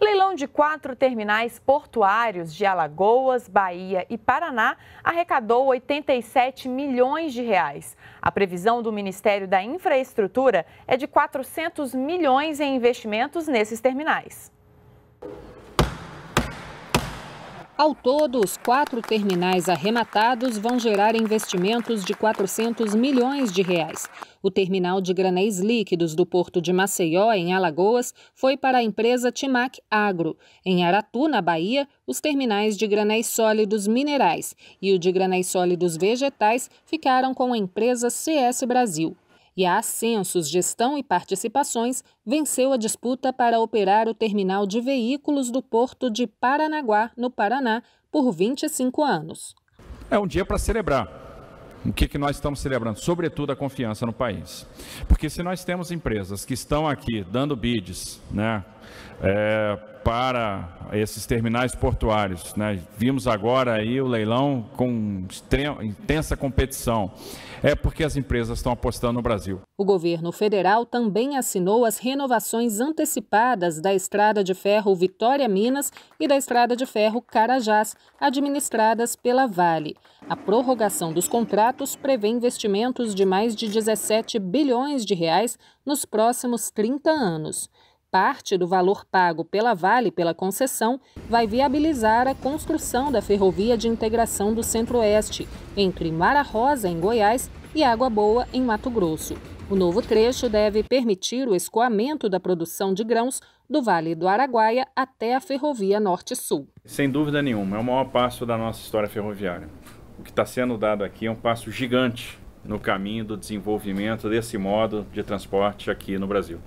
Leilão de quatro terminais portuários de Alagoas, Bahia e Paraná arrecadou 87 milhões de reais. A previsão do Ministério da Infraestrutura é de 400 milhões em investimentos nesses terminais. Ao todo, os quatro terminais arrematados vão gerar investimentos de 400 milhões de reais. O terminal de granéis líquidos do porto de Maceió, em Alagoas, foi para a empresa Timac Agro. Em Aratu, na Bahia, os terminais de granéis sólidos minerais e o de granéis sólidos vegetais ficaram com a empresa CS Brasil e a Ascensos Gestão e Participações venceu a disputa para operar o terminal de veículos do porto de Paranaguá, no Paraná, por 25 anos. É um dia para celebrar. O que, que nós estamos celebrando? Sobretudo a confiança no país. Porque se nós temos empresas que estão aqui dando bids, né, é, para esses terminais portuários. Né? Vimos agora aí o leilão com intensa competição. É porque as empresas estão apostando no Brasil. O governo federal também assinou as renovações antecipadas da estrada de ferro Vitória Minas e da estrada de ferro Carajás, administradas pela Vale. A prorrogação dos contratos prevê investimentos de mais de 17 bilhões de reais nos próximos 30 anos parte do valor pago pela Vale pela concessão vai viabilizar a construção da ferrovia de integração do Centro-Oeste, entre Mara Rosa, em Goiás, e Água Boa, em Mato Grosso. O novo trecho deve permitir o escoamento da produção de grãos do Vale do Araguaia até a Ferrovia Norte-Sul. Sem dúvida nenhuma, é o maior passo da nossa história ferroviária. O que está sendo dado aqui é um passo gigante no caminho do desenvolvimento desse modo de transporte aqui no Brasil.